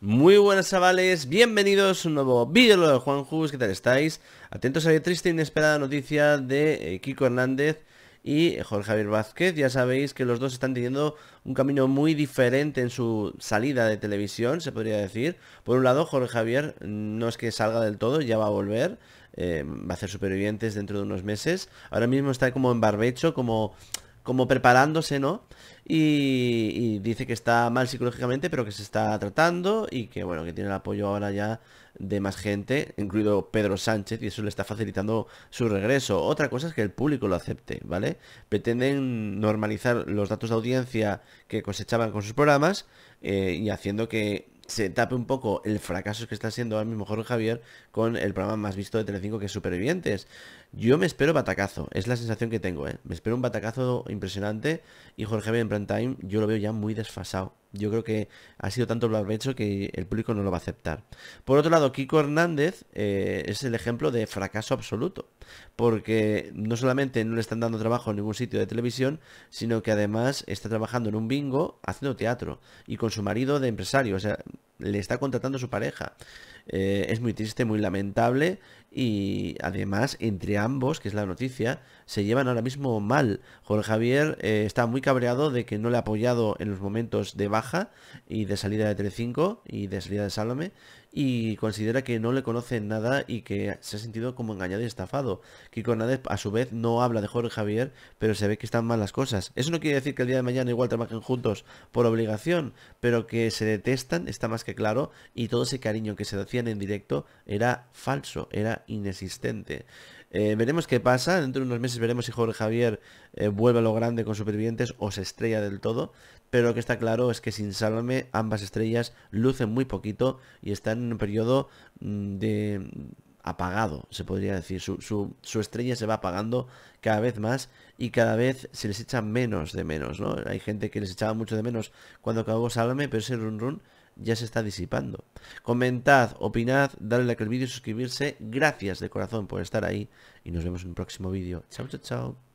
Muy buenas chavales, bienvenidos a un nuevo vídeo de Juan Jus, ¿qué tal estáis? Atentos a la triste e inesperada noticia de eh, Kiko Hernández y Jorge Javier Vázquez, ya sabéis que los dos están teniendo un camino muy diferente en su salida de televisión, se podría decir. Por un lado, Jorge Javier no es que salga del todo, ya va a volver, eh, va a ser supervivientes dentro de unos meses. Ahora mismo está como en barbecho, como como preparándose, ¿no? Y, dice que está mal psicológicamente, pero que se está tratando y que, bueno, que tiene el apoyo ahora ya de más gente, incluido Pedro Sánchez, y eso le está facilitando su regreso. Otra cosa es que el público lo acepte, ¿vale? Pretenden normalizar los datos de audiencia que cosechaban con sus programas eh, y haciendo que se tape un poco el fracaso que está siendo ahora mismo Jorge Javier con el programa más visto de Telecinco que es Supervivientes. Yo me espero batacazo, es la sensación que tengo, ¿eh? Me espero un batacazo impresionante y Jorge Javier en prime time yo lo veo ya muy desfasado. Yo creo que ha sido tanto lo que el público no lo va a aceptar. Por otro lado, Kiko Hernández eh, es el ejemplo de fracaso absoluto, porque no solamente no le están dando trabajo en ningún sitio de televisión, sino que además está trabajando en un bingo haciendo teatro y con su marido de empresario le está contratando su pareja. Eh, es muy triste, muy lamentable y además entre ambos, que es la noticia, se llevan ahora mismo mal. Jorge Javier eh, está muy cabreado de que no le ha apoyado en los momentos de baja y de salida de 3-5 y de salida de Salome y considera que no le conocen nada y que se ha sentido como engañado y estafado. Kiko Hernández a su vez no habla de Jorge Javier, pero se ve que están mal las cosas. Eso no quiere decir que el día de mañana igual trabajen juntos por obligación, pero que se detestan está más que claro, y todo ese cariño que se hacían en directo era falso, era inexistente. Eh, veremos qué pasa, dentro de unos meses veremos si Jorge Javier eh, vuelve a lo grande con Supervivientes o se estrella del todo, pero lo que está claro es que sin Sálvame ambas estrellas lucen muy poquito y están en un periodo mm, de apagado, se podría decir. Su, estrella se va apagando cada vez más y cada vez se les echa menos de menos, ¿no? Hay gente que les echaba mucho de menos cuando acabó Sálvame, pero ese run run ya se está disipando. Comentad, opinad, dadle like al vídeo, suscribirse. Gracias de corazón por estar ahí y nos vemos en un próximo vídeo. Chao, chao, chao.